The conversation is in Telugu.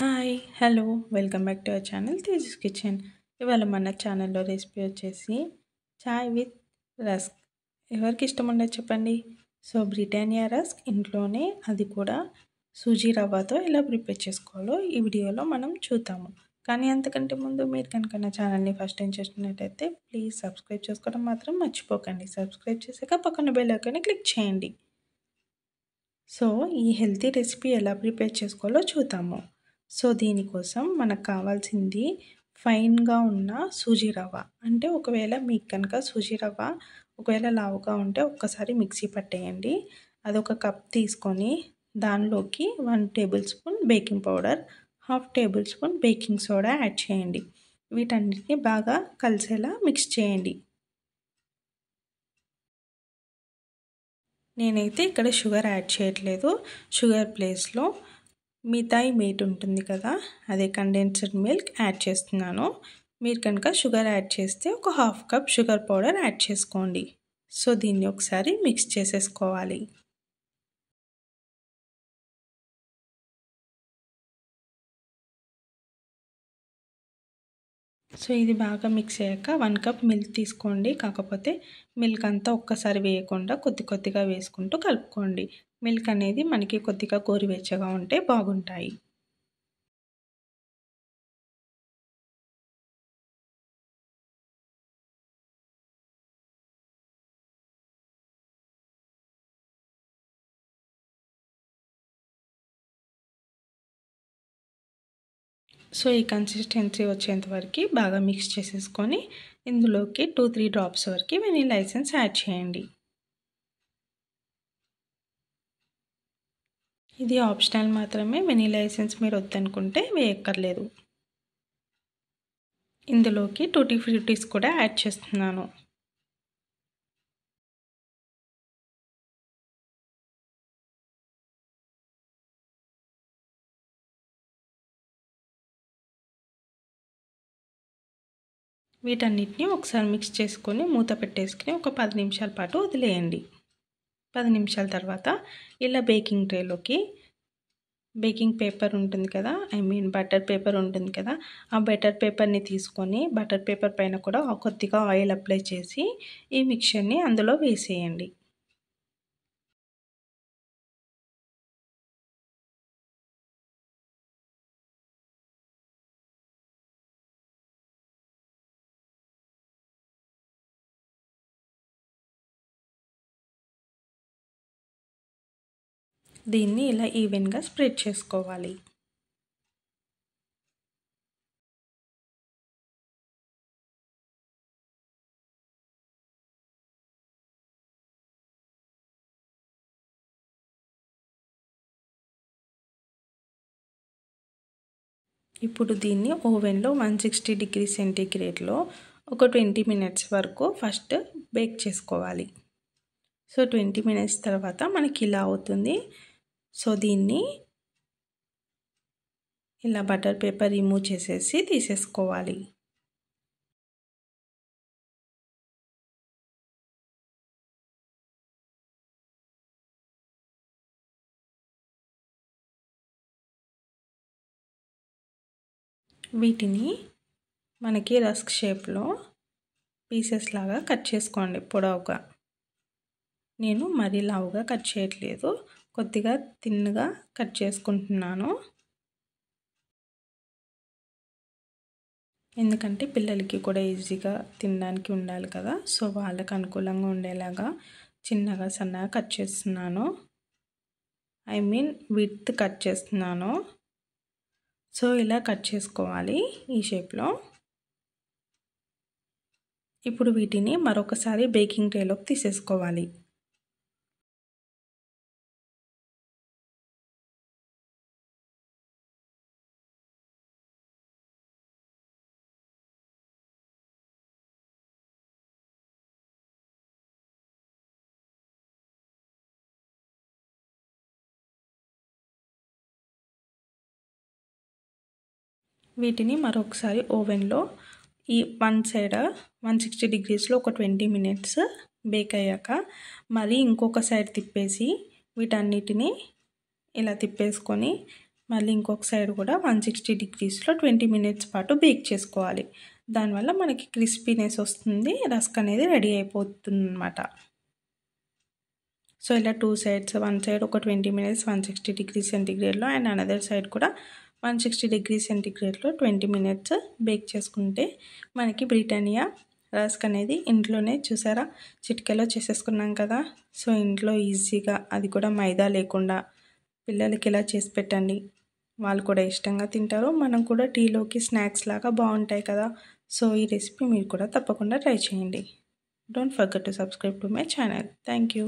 hi hello welcome back to our channel Tejas kitchen ఇవాళ మన ఛానల్లో రెసిపీ వచ్చేసి చాయ్ విత్ రస్క్ ఎవరికి ఇష్టం ఉండదు చెప్పండి సో బ్రిటానియా రస్క్ ఇంట్లోనే అది కూడా సూజీ రవ్వతో ఎలా ప్రిపేర్ చేసుకోవాలో ఈ వీడియోలో మనం చూద్దాము కానీ అంతకంటే ముందు మీరు కనుక నా ఛానల్ని ఫస్ట్ టైం చూస్తున్నట్టయితే ప్లీజ్ సబ్స్క్రైబ్ చేసుకోవడం మాత్రం మర్చిపోకండి సబ్స్క్రైబ్ చేశాక పక్కన బెల్ ఐకాన్ని క్లిక్ చేయండి సో ఈ హెల్తీ రెసిపీ ఎలా ప్రిపేర్ చేసుకోవాలో చూద్దాము సో దీనికోసం మనకు కావాల్సింది ఫైన్గా ఉన్న సూజీ రవ్వ అంటే ఒకవేళ మీకు కనుక సూజీ రవ్వ ఒకవేళ లావుగా ఉంటే ఒక్కసారి మిక్సీ పట్టేయండి అదొక కప్ తీసుకొని దానిలోకి one tablespoon baking powder half tablespoon baking soda add చేయండి వీటన్నిటిని బాగా కలిసేలా మిక్స్ చేయండి నేనైతే ఇక్కడ షుగర్ యాడ్ చేయట్లేదు షుగర్ ప్లేస్లో మితాయి మేట్ ఉంటుంది కదా అదే కండెన్స్డ్ మిల్క్ యాడ్ చేస్తున్నాను మీరు కనుక షుగర్ యాడ్ చేస్తే ఒక half cup sugar powder add చేసుకోండి సో దీన్ని ఒకసారి మిక్స్ చేసేసుకోవాలి సో ఇది బాగా మిక్స్ అయ్యాక వన్ కప్ మిల్క్ తీసుకోండి కాకపోతే మిల్క్ అంతా ఒక్కసారి వేయకుండా కొద్ది కొద్దిగా వేసుకుంటూ కలుపుకోండి మిల్క్ అనేది మనకి కొద్దిగా గోరువెచ్చగా ఉంటే బాగుంటాయి సో ఈ కన్సిస్టెన్సీ వచ్చేంత వరకు బాగా మిక్స్ చేసేసుకొని ఇందులోకి టూ త్రీ డ్రాప్స్ వరకు వెనీ లైసెన్స్ యాడ్ చేయండి ఇది ఆప్షనల్ మాత్రమే వెనీ లైసెన్స్ మీరు వద్దనుకుంటే వేయక్కర్లేదు ఇందులోకి టూటీ ఫ్రూటీస్ కూడా యాడ్ చేస్తున్నాను వీటన్నిటిని ఒకసారి మిక్స్ చేసుకొని మూత పెట్టేసుకుని ఒక పది నిమిషాల పాటు వదిలేయండి పది నిమిషాల తర్వాత ఇలా బేకింగ్ ట్రేలోకి బేకింగ్ పేపర్ ఉంటుంది కదా ఐ మీన్ బటర్ పేపర్ ఉంటుంది కదా ఆ బటర్ పేపర్ని తీసుకొని బటర్ పేపర్ పైన కూడా కొద్దిగా ఆయిల్ అప్లై చేసి ఈ మిక్చర్ని అందులో వేసేయండి దీన్ని ఇలా ఈవెన్గా స్ప్రెడ్ చేసుకోవాలి ఇప్పుడు దీన్ని ఓవెన్లో వన్ సిక్స్టీ డిగ్రీ సెంటీగ్రేడ్లో ఒక ట్వంటీ మినిట్స్ వరకు ఫస్ట్ బేక్ చేసుకోవాలి సో ట్వంటీ మినిట్స్ తర్వాత మనకి ఇలా అవుతుంది సో దీన్ని ఇలా బటర్ పేపర్ రిమూవ్ చేసేసి తీసేసుకోవాలి వీటిని మనకి రస్క్ షేప్లో పీసెస్ లాగా కట్ చేసుకోండి పొడవుగా నేను మరీ లావుగా కట్ చేయట్లేదు కొద్దిగా తిన్నగా కట్ చేసుకుంటున్నాను ఎందుకంటే పిల్లలకి కూడా ఈజీగా తినడానికి ఉండాలి కదా సో వాళ్ళకి అనుకూలంగా ఉండేలాగా చిన్నగా సన్నగా కట్ చేస్తున్నాను ఐ మీన్ విత్ కట్ చేస్తున్నాను సో ఇలా కట్ చేసుకోవాలి ఈ షేప్లో ఇప్పుడు వీటిని మరొకసారి బేకింగ్ ట్రేలోకి తీసేసుకోవాలి వీటిని మరొకసారి ఓవెన్లో ఈ వన్ సైడ్ వన్ సిక్స్టీ డిగ్రీస్లో ఒక ట్వంటీ మినిట్స్ బేక్ అయ్యాక మళ్ళీ ఇంకొక సైడ్ తిప్పేసి వీటన్నిటిని ఇలా తిప్పేసుకొని మళ్ళీ ఇంకొక సైడ్ కూడా వన్ సిక్స్టీ డిగ్రీస్లో ట్వంటీ మినిట్స్ పాటు బేక్ చేసుకోవాలి దానివల్ల మనకి క్రిస్పీనెస్ వస్తుంది రస్క్ అనేది రెడీ అయిపోతుంది అనమాట సో ఇలా టూ సైడ్స్ వన్ సైడ్ ఒక twenty minutes one sixty degree సెంటిగ్రేడ్లో అండ్ అనదర్ సైడ్ కూడా వన్ సిక్స్టీ డిగ్రీ సెంటిగ్రేడ్లో ట్వంటీ మినిట్స్ బేక్ చేసుకుంటే మనకి బ్రిటానియా రస్క్ అనేది ఇంట్లోనే చూసారా చిటికెలో చేసేసుకున్నాం కదా సో ఇంట్లో ఈజీగా అది కూడా మైదా లేకుండా పిల్లలకి ఇలా చేసి పెట్టండి వాళ్ళు కూడా ఇష్టంగా తింటారు మనం కూడా టీలోకి స్నాక్స్ లాగా బాగుంటాయి కదా సో ఈ రెసిపీ మీరు కూడా తప్పకుండా ట్రై చేయండి don't forget to subscribe to my channel thank you